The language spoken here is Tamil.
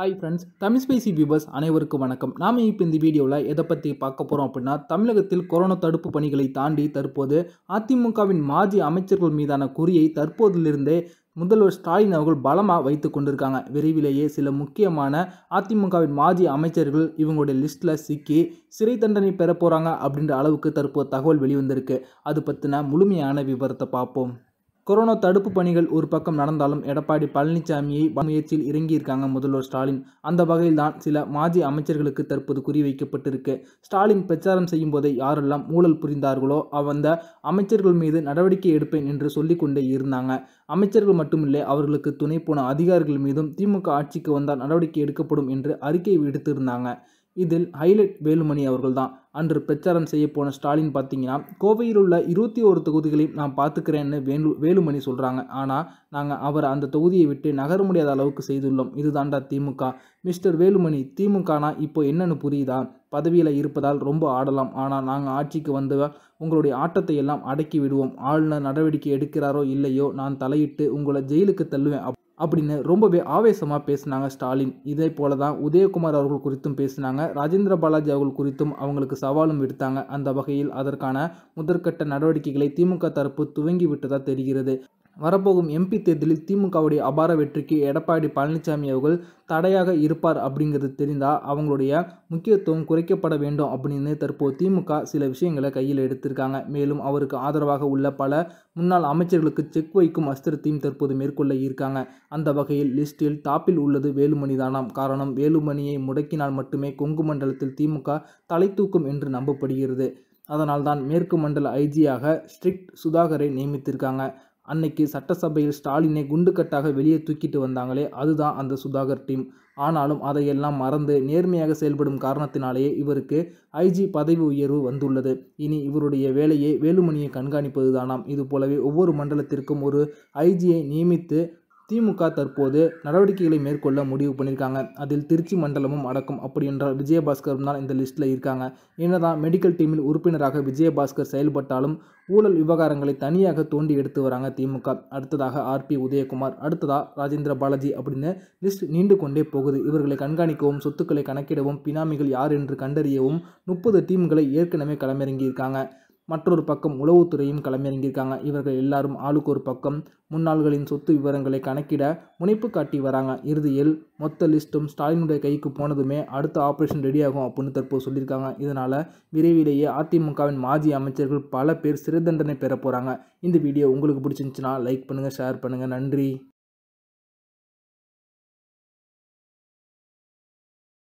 ஹாய் ஃப்ரெண்ட்ஸ் தமிழ் ஸ்பேசி வியூபர்ஸ் அனைவருக்கும் வணக்கம் நாம் இப்போ இந்த வீடியோவில் எதை பற்றி பார்க்க போகிறோம் அப்படின்னா தமிழகத்தில் கொரோனா தடுப்பு பணிகளை தாண்டி தற்போது அதிமுகவின் மாஜி அமைச்சர்கள் மீதான குறியை தற்போதிலிருந்தே முதல்வர் ஸ்டாலின் அவர்கள் பலமாக வைத்து கொண்டிருக்காங்க விரைவிலேயே சில முக்கியமான அதிமுகவின் மாஜி அமைச்சர்கள் இவங்களுடைய லிஸ்ட்டில் சிக்கி சிறை தண்டனை பெற போகிறாங்க அப்படின்ற அளவுக்கு தற்போது தகவல் வெளிவந்திருக்கு அது பற்றின முழுமையான விவரத்தை பார்ப்போம் கொரோனா தடுப்பு பணிகள் ஒரு பக்கம் நடந்தாலும் எடப்பாடி பழனிசாமியை முயற்சியில் இறங்கியிருக்காங்க முதல்வர் ஸ்டாலின் அந்த வகையில் தான் சில மாஜி அமைச்சர்களுக்கு தற்போது குறிவைக்கப்பட்டிருக்கு ஸ்டாலின் பிரச்சாரம் செய்யும் போதே யாரெல்லாம் ஊழல் புரிந்தார்களோ அந்த அமைச்சர்கள் மீது நடவடிக்கை எடுப்பேன் என்று சொல்லிக்கொண்டே இருந்தாங்க அமைச்சர்கள் மட்டுமில்லை அவர்களுக்கு துணை போன அதிகாரிகள் மீதும் திமுக ஆட்சிக்கு வந்தால் நடவடிக்கை எடுக்கப்படும் என்று அறிக்கை விடுத்திருந்தாங்க இதில் ஹைலைட் வேலுமணி அவர்கள் தான் அன்று பிரச்சாரம் செய்ய போன ஸ்டாலின் பார்த்தீங்கன்னா கோவையில் உள்ள இருபத்தி ஒரு தொகுதிகளையும் நான் பார்த்துக்கிறேன்னு வேலு வேலுமணி சொல்கிறாங்க ஆனால் நாங்கள் அவர் அந்த தொகுதியை விட்டு நகர முடியாத அளவுக்கு செய்துள்ளோம் இதுதான்டா திமுக மிஸ்டர் வேலுமணி திமுகனா இப்போ என்னன்னு புரியுதா பதவியில் இருப்பதால் ரொம்ப ஆடலாம் ஆனால் நாங்கள் ஆட்சிக்கு வந்து உங்களுடைய ஆட்டத்தை எல்லாம் அடக்கி விடுவோம் ஆளுநர் நடவடிக்கை எடுக்கிறாரோ இல்லையோ நான் தலையிட்டு உங்களை ஜெயிலுக்கு தள்ளுவேன் அப்படின்னு ரொம்பவே ஆவேசமாக பேசினாங்க ஸ்டாலின் இதே போல தான் உதயகுமார் அவர்கள் குறித்தும் பேசினாங்க ராஜேந்திர பாலாஜி அவர்கள் குறித்தும் அவங்களுக்கு சவாலும் விடுத்தாங்க அந்த வகையில் அதற்கான முதற்கட்ட நடவடிக்கைகளை திமுக தரப்பு துவங்கி விட்டதாக தெரிகிறது வரப்போகும் எம்பி தேர்தலில் திமுகவுடைய அபார வெற்றிக்கு எடப்பாடி பழனிசாமி அவர்கள் தடையாக இருப்பார் அப்படிங்கிறது தெரிந்தால் அவங்களுடைய முக்கியத்துவம் குறைக்கப்பட வேண்டும் அப்படின்னு தற்போது திமுக சில விஷயங்களை கையில் எடுத்திருக்காங்க மேலும் அவருக்கு ஆதரவாக உள்ள பல முன்னாள் அமைச்சர்களுக்கு செக் வைக்கும் அஸ்திரத்தையும் தற்போது மேற்கொள்ள இருக்காங்க அந்த வகையில் லிஸ்டில் டாப்பில் உள்ளது வேலுமணி தானாம் காரணம் வேலுமணியை முடக்கினால் மட்டுமே கொங்கு மண்டலத்தில் திமுக தலை தூக்கும் என்று நம்பப்படுகிறது அதனால்தான் மேற்கு மண்டல ஐஜியாக ஸ்ட்ரிக்ட் சுதாகரை நியமித்திருக்காங்க அன்னைக்கு சட்டசபையில் ஸ்டாலினை குண்டுக்கட்டாக வெளியே தூக்கிட்டு வந்தாங்களே அதுதான் அந்த சுதாகர் டீம் ஆனாலும் அதையெல்லாம் மறந்து நேர்மையாக செயல்படும் காரணத்தினாலேயே இவருக்கு ஐஜி பதவி உயர்வு வந்துள்ளது இனி இவருடைய வேலையை வேலுமணியை கண்காணிப்பது தானாம் இது போலவே ஒவ்வொரு மண்டலத்திற்கும் ஒரு ஐஜியை நியமித்து திமுக தற்போது நடவடிக்கைகளை மேற்கொள்ள முடிவு பண்ணியிருக்காங்க அதில் திருச்சி மண்டலமும் அடக்கும் அப்படி என்றால் விஜயபாஸ்கர் தான் இந்த லிஸ்ட்டில் இருக்காங்க என்னதான் மெடிக்கல் டீமில் உறுப்பினராக விஜயபாஸ்கர் செயல்பட்டாலும் ஊழல் விவகாரங்களை தனியாக தோண்டி எடுத்து வராங்க திமுக அடுத்ததாக ஆர்பி உதயகுமார் அடுத்ததாக ராஜேந்திர பாலாஜி அப்படின்னு லிஸ்ட் நீண்டு கொண்டே போகுது இவர்களை கண்காணிக்கவும் சொத்துக்களை கணக்கிடவும் பினாமிகள் யார் என்று கண்டறியவும் முப்பது டீம்களை ஏற்கனவே களமிறங்கியிருக்காங்க மற்றொரு பக்கம் உளவுத்துறையும் களமிறங்கியிருக்காங்க இவர்கள் எல்லாரும் ஆளுக்கு ஒரு பக்கம் முன்னாள்களின் சொத்து விவரங்களை கணக்கிட முனைப்பு காட்டி வராங்க இறுதியில் மொத்த லிஸ்ட்டும் ஸ்டாலினுடைய கைக்கு போனதுமே அடுத்த ஆப்ரேஷன் ரெடியாகும் அப்படின்னு தற்போது சொல்லியிருக்காங்க இதனால் விரைவிலேயே அதிமுகவின் மாஜி அமைச்சர்கள் பல பேர் சிறை தண்டனை பெற போகிறாங்க இந்த வீடியோ உங்களுக்கு பிடிச்சிருந்துச்சுன்னா லைக் பண்ணுங்கள் ஷேர் பண்ணுங்கள் நன்றி